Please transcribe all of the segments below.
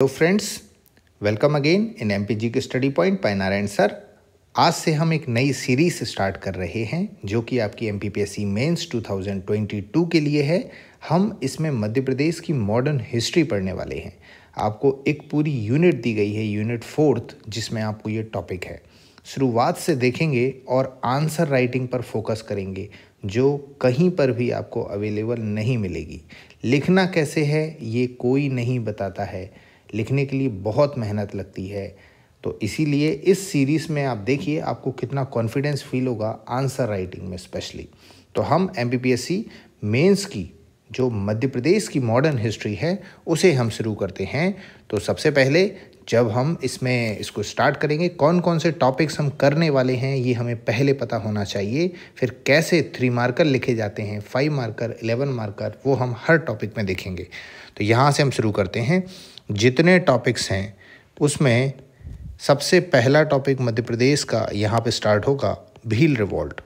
Hello friends welcome again in M K study point by Narayan sir आज से हम एक नई सीरीज स्टार्ट कर रहे हैं जो कि आपकी एम पी मेंस 2022 के लिए है हम इसमें मध्य प्रदेश की मॉडर्न हिस्ट्री पढ़ने वाले हैं आपको एक पूरी यूनिट दी गई है यूनिट फोर्थ जिसमें आपको ये टॉपिक है शुरुआत से देखेंगे और आंसर राइटिंग पर फोकस करेंगे जो कहीं पर भी आपको अवेलेबल नहीं मिलेगी लिखना कैसे है ये कोई नहीं बताता है लिखने के लिए बहुत मेहनत लगती है तो इसीलिए इस सीरीज़ में आप देखिए आपको कितना कॉन्फिडेंस फील होगा आंसर राइटिंग में स्पेशली तो हम एम बी मेंस की जो मध्य प्रदेश की मॉडर्न हिस्ट्री है उसे हम शुरू करते हैं तो सबसे पहले जब हम इसमें इसको स्टार्ट करेंगे कौन कौन से टॉपिक्स हम करने वाले हैं ये हमें पहले पता होना चाहिए फिर कैसे थ्री मार्कर लिखे जाते हैं फाइव मार्कर एलेवन मार्कर वो हम हर टॉपिक में देखेंगे तो यहाँ से हम शुरू करते हैं जितने टॉपिक्स हैं उसमें सबसे पहला टॉपिक मध्य प्रदेश का यहाँ पे स्टार्ट होगा भील रिवॉल्ट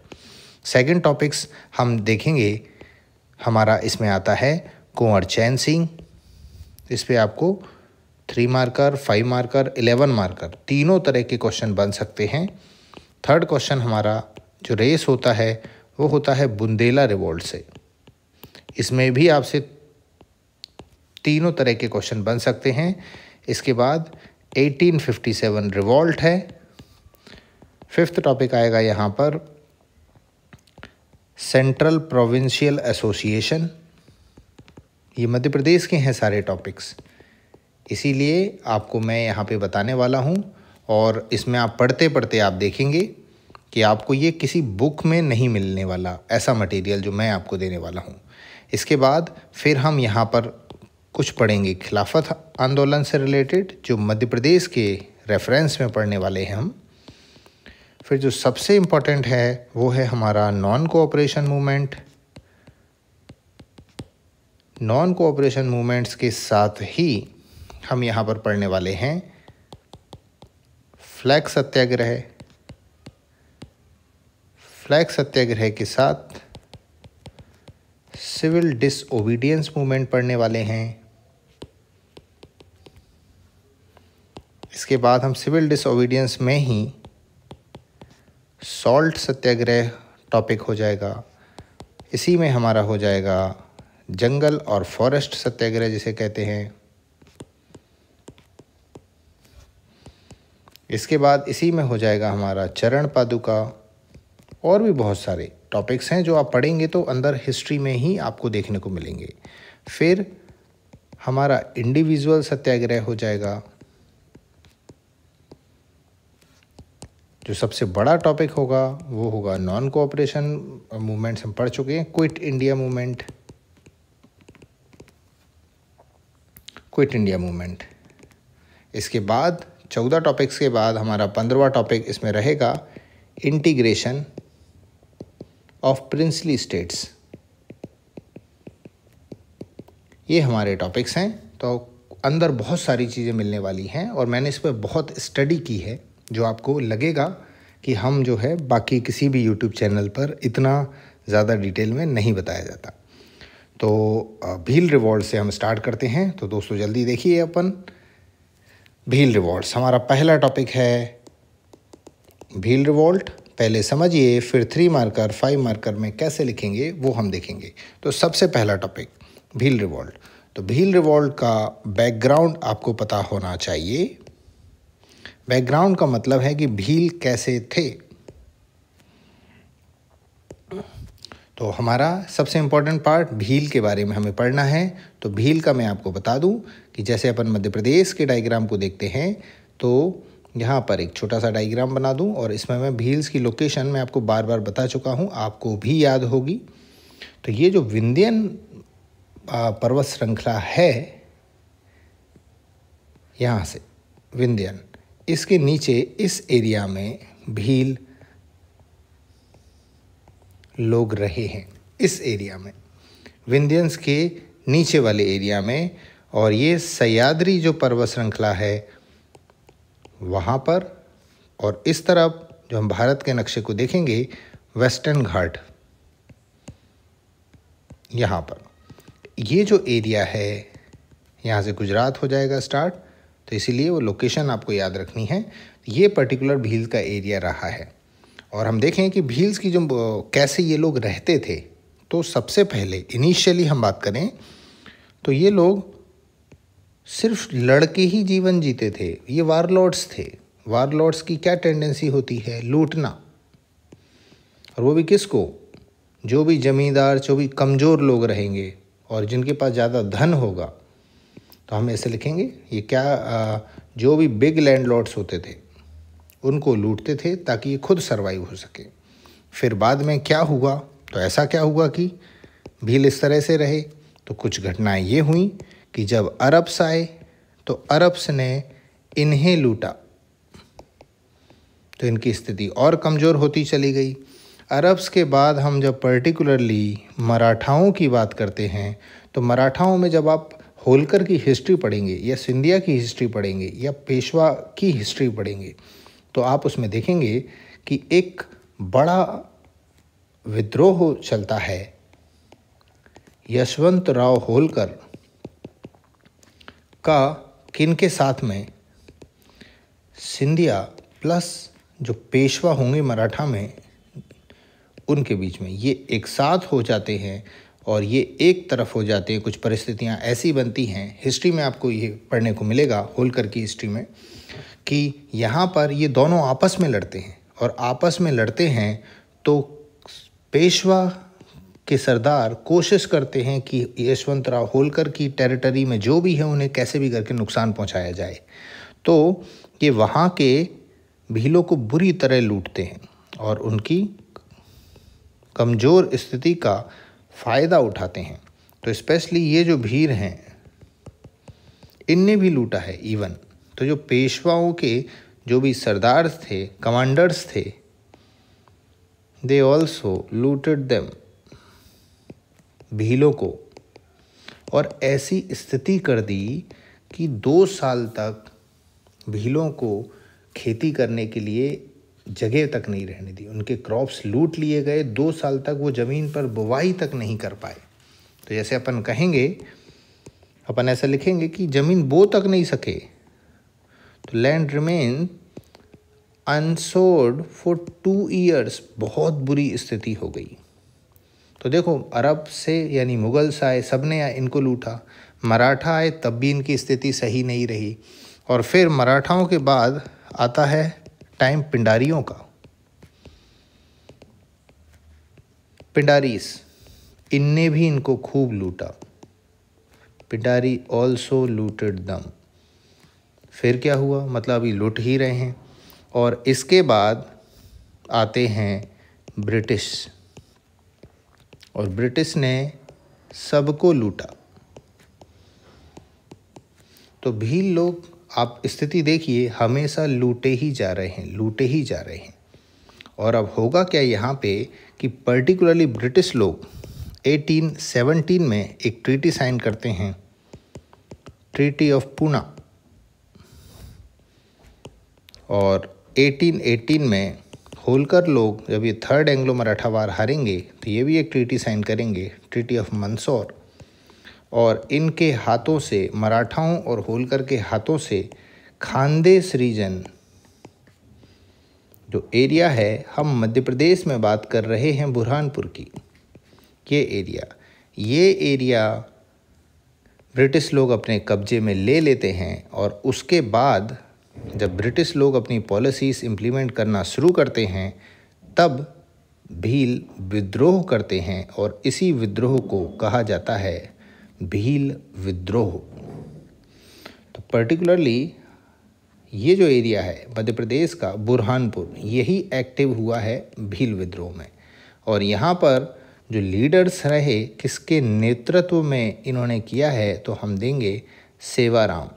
सेकंड टॉपिक्स हम देखेंगे हमारा इसमें आता है कुंवर चैन सिंह इस पर आपको three marker five marker eleven marker तीनों तरह के क्वेश्चन बन सकते हैं थर्ड क्वेश्चन हमारा जो रेस होता है वो होता है बुंदेला रिवॉल्ट से इसमें भी आपसे तीनों तरह के क्वेश्चन बन सकते हैं इसके बाद 1857 रिवॉल्ट है फिफ्थ टॉपिक आएगा यहाँ पर सेंट्रल प्रोविंशियल एसोसिएशन ये मध्य प्रदेश के हैं सारे टॉपिक्स इसीलिए आपको मैं यहाँ पे बताने वाला हूँ और इसमें आप पढ़ते पढ़ते आप देखेंगे कि आपको ये किसी बुक में नहीं मिलने वाला ऐसा मटेरियल जो मैं आपको देने वाला हूँ इसके बाद फिर हम यहाँ पर कुछ पढ़ेंगे खिलाफत आंदोलन से रिलेटेड जो मध्य प्रदेश के रेफरेंस में पढ़ने वाले हैं हम फिर जो सबसे इम्पॉर्टेंट है वो है हमारा non cooperation movement non cooperation movements के साथ ही हम यहाँ पर पढ़ने वाले हैं फ्लैग सत्याग्रह फ्लैग सत्याग्रह के साथ सिविल डिसओबीडियंस मूवमेंट पढ़ने वाले हैं इसके बाद हम सिविल डिसोबीडियंस में ही सॉल्ट सत्याग्रह टॉपिक हो जाएगा इसी में हमारा हो जाएगा जंगल और फॉरेस्ट सत्याग्रह जिसे कहते हैं इसके बाद इसी में हो जाएगा हमारा चरण पादुका और भी बहुत सारे टॉपिक्स हैं जो आप पढ़ेंगे तो अंदर हिस्ट्री में ही आपको देखने को मिलेंगे फिर हमारा इंडिविजुअल सत्याग्रह हो जाएगा जो सबसे बड़ा टॉपिक होगा वो होगा नॉन कोऑपरेशन मूवमेंट्स हम पढ़ चुके हैं quit India movement quit India movement इसके बाद चौदह टॉपिक्स के बाद हमारा पंद्रवा टॉपिक इसमें रहेगा इंटीग्रेशन ऑफ प्रिंसली स्टेट्स ये हमारे टॉपिक्स हैं तो अंदर बहुत सारी चीज़ें मिलने वाली हैं और मैंने इस पर बहुत स्टडी की है जो आपको लगेगा कि हम जो है बाकी किसी भी यूट्यूब चैनल पर इतना ज़्यादा डिटेल में नहीं बताया जाता तो भील रिवॉर्ड से हम स्टार्ट करते हैं तो दोस्तों जल्दी देखिए अपन भील रिवॉल्ट हमारा पहला टॉपिक है भील रिवॉल्ट पहले समझिए फिर थ्री मार्कर फाइव मार्कर में कैसे लिखेंगे वो हम देखेंगे तो सबसे पहला टॉपिक भील रिवॉल्ट तो भील रिवॉल्ट का बैकग्राउंड आपको पता होना चाहिए बैकग्राउंड का मतलब है कि भील कैसे थे तो हमारा सबसे इम्पोर्टेंट पार्ट भील के बारे में हमें पढ़ना है तो भील का मैं आपको बता दूं कि जैसे अपन मध्य प्रदेश के डायग्राम को देखते हैं तो यहाँ पर एक छोटा सा डायग्राम बना दूं और इसमें मैं भील्स की लोकेशन मैं आपको बार बार बता चुका हूँ आपको भी याद होगी तो ये जो विंध्यन पर्वत श्रृंखला है यहाँ से विंध्यन इसके नीचे इस एरिया में भील लोग रहे हैं इस एरिया में विंध्यंस के नीचे वाले एरिया में और ये सयादरी जो पर्वत श्रृंखला है वहाँ पर और इस तरफ जो हम भारत के नक्शे को देखेंगे वेस्टर्न घाट यहाँ पर ये जो एरिया है यहाँ से गुजरात हो जाएगा स्टार्ट तो इसीलिए वो लोकेशन आपको याद रखनी है ये पर्टिकुलर भील का एरिया रहा है और हम देखें कि भील्स की जो कैसे ये लोग रहते थे तो सबसे पहले इनिशियली हम बात करें तो ये लोग सिर्फ लड़के ही जीवन जीते थे ये वारलॉर्ड्स थे वारलॉर्ड्स की क्या टेंडेंसी होती है लूटना और वो भी किसको जो भी जमींदार जो भी कमज़ोर लोग रहेंगे और जिनके पास ज़्यादा धन होगा तो हम ऐसे लिखेंगे ये क्या जो भी बिग लैंडलॉर्ड्स होते थे उनको लूटते थे ताकि ये खुद सर्वाइव हो सके फिर बाद में क्या हुआ तो ऐसा क्या हुआ कि भील इस तरह से रहे तो कुछ घटनाएं ये हुई कि जब अरब्स आए तो अरब्स ने इन्हें लूटा तो इनकी स्थिति और कमज़ोर होती चली गई अरब्स के बाद हम जब पर्टिकुलरली मराठाओं की बात करते हैं तो मराठाओं में जब आप होलकर की हिस्ट्री पढ़ेंगे या सिंधिया की हिस्ट्री पढ़ेंगे या पेशवा की हिस्ट्री पढ़ेंगे तो आप उसमें देखेंगे कि एक बड़ा विद्रोह चलता है यशवंत राव होलकर का किन के साथ में सिंधिया प्लस जो पेशवा होंगे मराठा में उनके बीच में ये एक साथ हो जाते हैं और ये एक तरफ हो जाते हैं कुछ परिस्थितियाँ ऐसी बनती हैं हिस्ट्री में आपको ये पढ़ने को मिलेगा होलकर की हिस्ट्री में कि यहाँ पर ये दोनों आपस में लड़ते हैं और आपस में लड़ते हैं तो पेशवा के सरदार कोशिश करते हैं कि यशवंत राव होलकर की टेरिटरी में जो भी है उन्हें कैसे भी करके नुकसान पहुंचाया जाए तो ये वहाँ के भीलों को बुरी तरह लूटते हैं और उनकी कमज़ोर स्थिति का फ़ायदा उठाते हैं तो स्पेशली ये जो भीड़ हैं इनने भी लूटा है इवन तो जो पेशवाओं के जो भी सरदार थे कमांडर्स थे दे ऑल्सो लूटेड देम भीलों को और ऐसी स्थिति कर दी कि दो साल तक भीलों को खेती करने के लिए जगह तक नहीं रहने दी उनके क्रॉप्स लूट लिए गए दो साल तक वो ज़मीन पर बुवाई तक नहीं कर पाए तो जैसे अपन कहेंगे अपन ऐसा लिखेंगे कि ज़मीन बो तक नहीं सके तो land remain unsowed for two years बहुत बुरी स्थिति हो गई तो देखो अरब से यानी मुगल्स आए सब ने आए इनको लूटा मराठा आए तब भी इनकी स्थिति सही नहीं रही और फिर मराठाओं के बाद आता है टाइम पिंडारियों का पिंडारीस इनने भी इनको खूब लूटा पिंडारी ऑल्सो लूटेड दम फिर क्या हुआ मतलब अभी लूट ही रहे हैं और इसके बाद आते हैं ब्रिटिश और ब्रिटिश ने सबको लूटा तो भील लोग आप स्थिति देखिए हमेशा लूटे ही जा रहे हैं लूटे ही जा रहे हैं और अब होगा क्या यहाँ पे कि पर्टिकुलरली ब्रिटिश लोग 1817 में एक ट्रीटी साइन करते हैं ट्रीटी ऑफ पूना और 1818 में होलकर लोग जब ये थर्ड एंग्लो मराठा वार हारेंगे तो ये भी एक ट्रीटी साइन करेंगे ट्रीटी ऑफ मंदसौर और इनके हाथों से मराठाओं और होलकर के हाथों से खानदेश रीजन जो एरिया है हम मध्य प्रदेश में बात कर रहे हैं बुरहानपुर की ये एरिया ये एरिया ब्रिटिश लोग अपने कब्जे में ले लेते हैं और उसके बाद जब ब्रिटिश लोग अपनी पॉलिसीज़ इम्प्लीमेंट करना शुरू करते हैं तब भील विद्रोह करते हैं और इसी विद्रोह को कहा जाता है भील विद्रोह तो पर्टिकुलरली ये जो एरिया है मध्य प्रदेश का बुरहानपुर यही एक्टिव हुआ है भील विद्रोह में और यहाँ पर जो लीडर्स रहे किसके नेतृत्व में इन्होंने किया है तो हम देंगे सेवाराम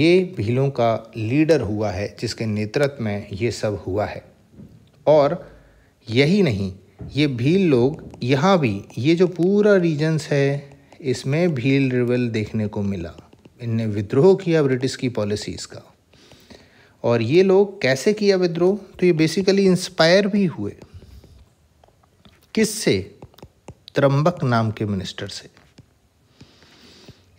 ये भीलों का लीडर हुआ है जिसके नेतृत्व में ये सब हुआ है और यही नहीं ये भील लोग यहाँ भी ये जो पूरा रीजन्स है इसमें भील रिवल देखने को मिला इनने विद्रोह किया ब्रिटिश की पॉलिसीज़ का और ये लोग कैसे किया विद्रोह तो ये बेसिकली इंस्पायर भी हुए किससे त्रंबक नाम के मिनिस्टर से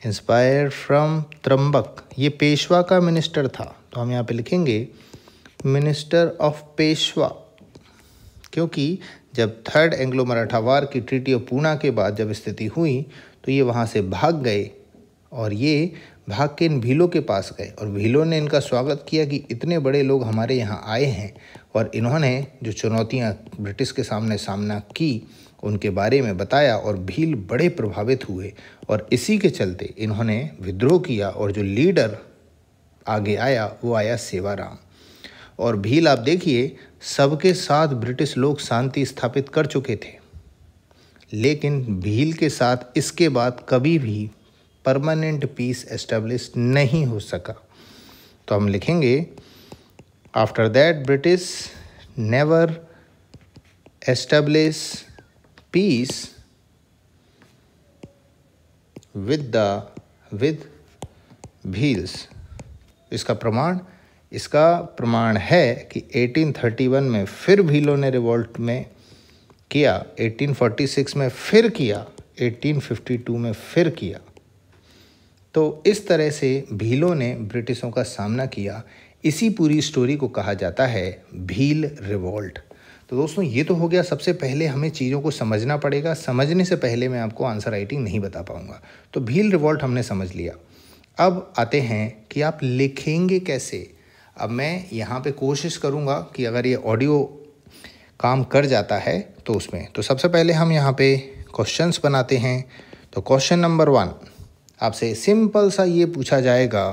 इंस्पायर फ्रॉम त्रंबक ये पेशवा का मिनिस्टर था तो हम यहाँ पे लिखेंगे मिनिस्टर ऑफ पेशवा क्योंकि जब थर्ड एंग्लो मराठा वार की ट्रीटी ऑफ पूना के बाद जब स्थिति हुई तो ये वहाँ से भाग गए और ये भाग के इन भीलों के पास गए और भीलों ने इनका स्वागत किया कि इतने बड़े लोग हमारे यहाँ आए हैं और इन्होंने जो चुनौतियाँ ब्रिटिश के सामने सामना की उनके बारे में बताया और भील बड़े प्रभावित हुए और इसी के चलते इन्होंने विद्रोह किया और जो लीडर आगे आया वो आया सेवाराम और भील आप देखिए सबके साथ ब्रिटिश लोग शांति स्थापित कर चुके थे लेकिन भील के साथ इसके बाद कभी भी परमानेंट पीस एस्टेब्लिश नहीं हो सका तो हम लिखेंगे after that British never establish peace with the with Bhils इसका प्रमाण इसका प्रमाण है कि 1831 में फिर भीलों ने रिवॉल्ट में किया 1846 में फिर किया 1852 में फिर किया तो इस तरह से भीलों ने ब्रिटिशों का सामना किया इसी पूरी स्टोरी को कहा जाता है भील रिवॉल्ट तो दोस्तों ये तो हो गया सबसे पहले हमें चीज़ों को समझना पड़ेगा समझने से पहले मैं आपको आंसर राइटिंग नहीं बता पाऊँगा तो भील रिवॉल्ट हमने समझ लिया अब आते हैं कि आप लिखेंगे कैसे अब मैं यहाँ पे कोशिश करूँगा कि अगर ये ऑडियो काम कर जाता है तो उसमें तो सबसे पहले हम यहाँ पे क्वेश्चंस बनाते हैं तो क्वेश्चन नंबर वन आपसे सिंपल सा ये पूछा जाएगा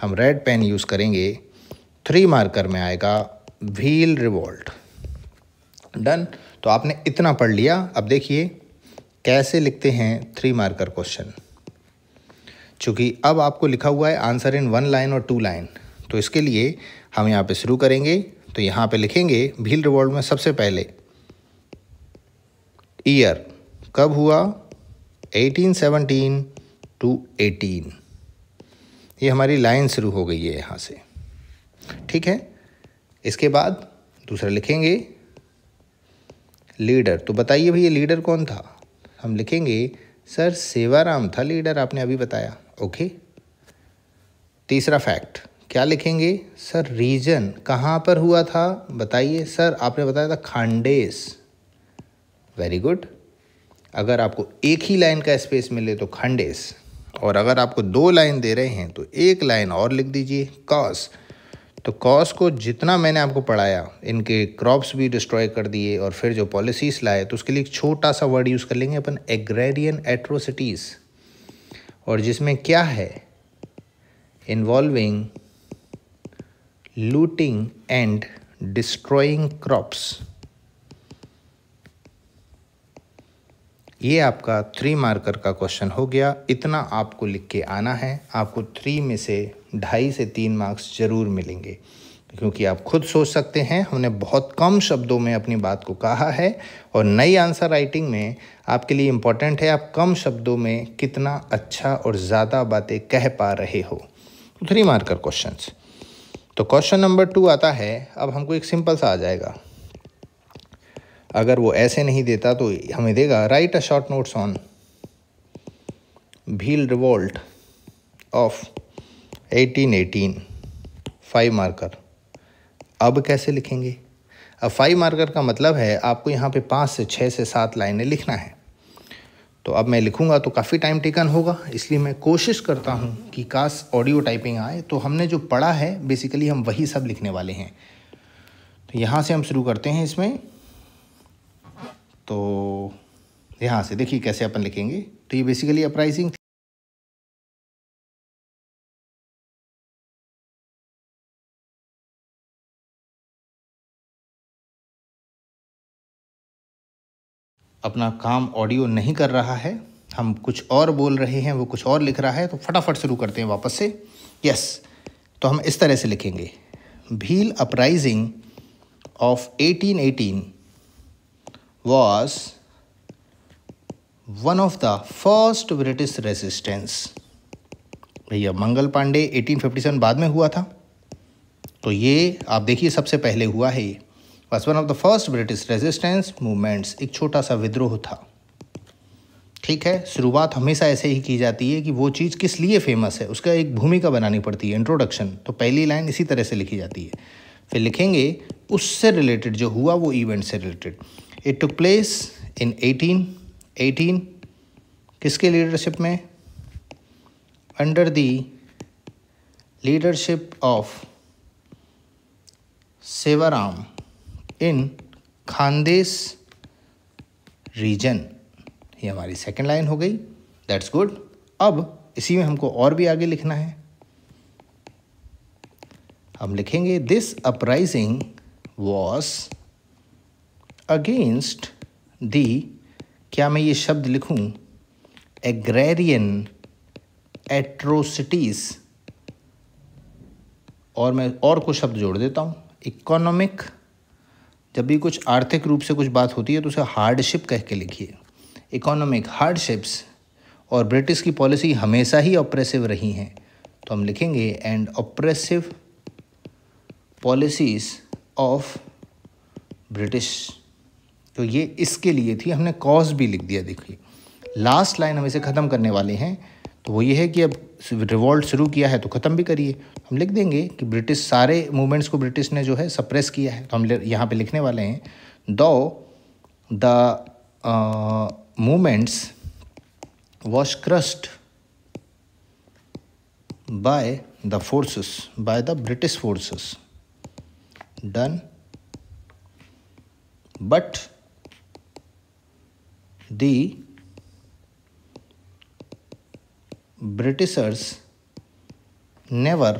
हम रेड पेन यूज़ करेंगे थ्री मार्कर में आएगा व्हील रिवॉल्ट डन तो आपने इतना पढ़ लिया अब देखिए कैसे लिखते हैं थ्री मार्कर क्वेश्चन चूँकि अब आपको लिखा हुआ है आंसर इन वन लाइन और टू लाइन तो इसके लिए हम यहाँ पे शुरू करेंगे तो यहाँ पे लिखेंगे भील रिवॉल्ट में सबसे पहले ईयर कब हुआ 1817 टू 18 ये हमारी लाइन शुरू हो गई है यहाँ से ठीक है इसके बाद दूसरा लिखेंगे लीडर तो बताइए भैया लीडर कौन था हम लिखेंगे सर सेवाराम था लीडर आपने अभी बताया ओके तीसरा फैक्ट क्या लिखेंगे सर रीजन कहाँ पर हुआ था बताइए सर आपने बताया था खांडेस वेरी गुड अगर आपको एक ही लाइन का स्पेस मिले तो खंडेस और अगर आपको दो लाइन दे रहे हैं तो एक लाइन और लिख दीजिए कॉस तो कॉस को जितना मैंने आपको पढ़ाया इनके क्रॉप्स भी डिस्ट्रॉय कर दिए और फिर जो पॉलिसीज़ लाए तो उसके लिए एक छोटा सा वर्ड यूज़ कर लेंगे अपन एग्रेरियन एट्रोसिटीज़ और जिसमें क्या है involving looting and destroying crops ये आपका थ्री मार्कर का क्वेश्चन हो गया इतना आपको लिख के आना है आपको थ्री में से ढाई से तीन मार्क्स ज़रूर मिलेंगे क्योंकि आप खुद सोच सकते हैं हमने बहुत कम शब्दों में अपनी बात को कहा है और नई आंसर राइटिंग में आपके लिए इम्पॉर्टेंट है आप कम शब्दों में कितना अच्छा और ज़्यादा बातें कह पा रहे हो थ्री मार्कर क्वेश्चंस तो क्वेश्चन नंबर टू आता है अब हमको एक सिंपल सा आ जाएगा अगर वो ऐसे नहीं देता तो हमें देगा write a short notes on Bhil revolt of 1818 five marker अब कैसे लिखेंगे अब फाइव मार्कर का मतलब है आपको यहाँ पे पाँच से छः से सात लाइनें लिखना है तो अब मैं लिखूँगा तो काफ़ी टाइम टेकन होगा इसलिए मैं कोशिश करता हूँ कि काश ऑडियो टाइपिंग आए तो हमने जो पढ़ा है बेसिकली हम वही सब लिखने वाले हैं तो यहाँ से हम शुरू करते हैं इसमें तो यहाँ से देखिए कैसे अपन लिखेंगे तो ये बेसिकली अपराइजिंग अपना काम ऑडियो नहीं कर रहा है हम कुछ और बोल रहे हैं वो कुछ और लिख रहा है तो फटाफट शुरू करते हैं वापस से यस तो हम इस तरह से लिखेंगे Bhil uprising of 1818 was one of the first British resistance. भैया मंगल पांडे 1857 बाद में हुआ था तो ये आप देखिए सबसे पहले हुआ है ये was one of the first British resistance movements एक छोटा सा विद्रोह था ठीक है शुरुआत हमेशा ऐसे ही की जाती है कि वो चीज़ किस लिए फेमस है उसका एक भूमिका बनानी पड़ती है इंट्रोडक्शन तो पहली लाइन इसी तरह से लिखी जाती है फिर लिखेंगे उससे रिलेटेड जो हुआ वो इवेंट से related it took place in eighteen eighteen किसके लीडरशिप में under the leadership of Sevaram in Khandesh region ये हमारी सेकेंड लाइन हो गई दैट्स गुड अब इसी में हमको और भी आगे लिखना है हम लिखेंगे this uprising was against the क्या मैं ये शब्द लिखूं एग्रेरियन एट्रोसिटीज़ और मैं और कुछ शब्द जोड़ देता हूँ इकोनॉमिक जब भी कुछ आर्थिक रूप से कुछ बात होती है तो उसे हार्डशिप कह के लिखिए इकोनॉमिक हार्डशिप्स और ब्रिटिश की पॉलिसी हमेशा ही ऑप्रेसिव रही हैं तो हम लिखेंगे and oppressive policies of British तो ये इसके लिए थी हमने कॉज भी लिख दिया देखिए लास्ट लाइन हम इसे ख़त्म करने वाले हैं तो वो ये है कि अब रिवॉल्ट शुरू किया है तो ख़त्म भी करिए हम लिख देंगे कि ब्रिटिश सारे मूवमेंट्स को ब्रिटिश ने जो है सप्रेस किया है तो हम यहाँ पे लिखने वाले हैं though the movements was crushed by the forces by the British forces done but the Britishers never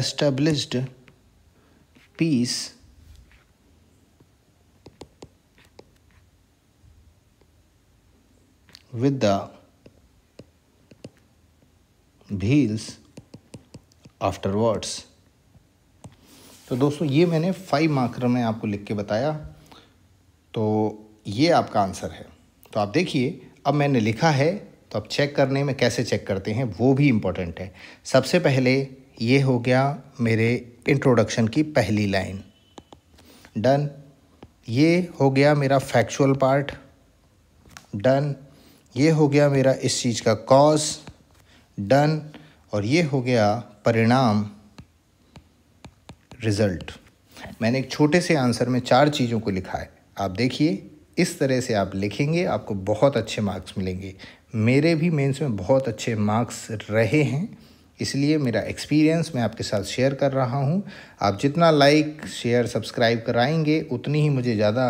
established peace with the Bhils afterwards तो दोस्तों ये मैंने फाइव मार्कर में आपको लिख के बताया तो ये आपका आंसर है तो आप देखिए अब मैंने लिखा है तो अब चेक करने में कैसे चेक करते हैं वो भी इम्पोर्टेंट है सबसे पहले ये हो गया मेरे इंट्रोडक्शन की पहली लाइन डन ये हो गया मेरा फैक्चुअल पार्ट डन ये हो गया मेरा इस चीज़ का कॉज डन और ये हो गया परिणाम रिज़ल्ट मैंने एक छोटे से आंसर में चार चीज़ों को लिखा है आप देखिए इस तरह से आप लिखेंगे आपको बहुत अच्छे मार्क्स मिलेंगे मेरे भी मेंस में बहुत अच्छे मार्क्स रहे हैं इसलिए मेरा एक्सपीरियंस मैं आपके साथ शेयर कर रहा हूँ आप जितना लाइक शेयर सब्सक्राइब कराएंगे उतनी ही मुझे ज़्यादा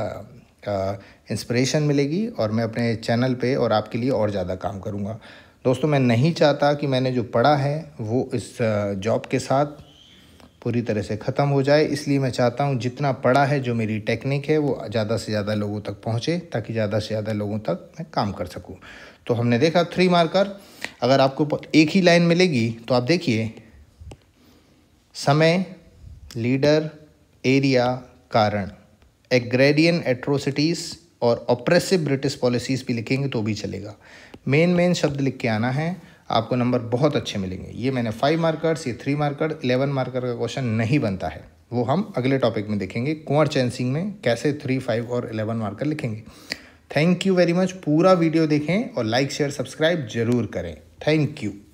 इंस्पिरेशन मिलेगी और मैं अपने चैनल पे और आपके लिए और ज़्यादा काम करूँगा दोस्तों मैं नहीं चाहता कि मैंने जो पढ़ा है वो इस जॉब के साथ पूरी तरह से ख़त्म हो जाए इसलिए मैं चाहता हूँ जितना पड़ा है जो मेरी टेक्निक है वो ज़्यादा से ज़्यादा लोगों तक पहुँचे ताकि ज़्यादा से ज़्यादा लोगों तक मैं काम कर सकूँ तो हमने देखा थ्री मार्कर अगर आपको एक ही लाइन मिलेगी तो आप देखिए समय लीडर एरिया कारण एग्रेडियन एट्रोसिटीज़ और ऑप्रेसिव ब्रिटिश पॉलिसीज़ भी लिखेंगे तो भी चलेगा मेन मेन शब्द लिख के आना है आपको नंबर बहुत अच्छे मिलेंगे ये मैंने फाइव मार्कर्स ये थ्री मार्कर इलेवन मार्कर का क्वेश्चन नहीं बनता है वो हम अगले टॉपिक में देखेंगे कुंवर चैन सिंह में कैसे थ्री फाइव और इलेवन मार्कर लिखेंगे थैंक यू वेरी मच पूरा वीडियो देखें और लाइक शेयर सब्सक्राइब जरूर करें थैंक यू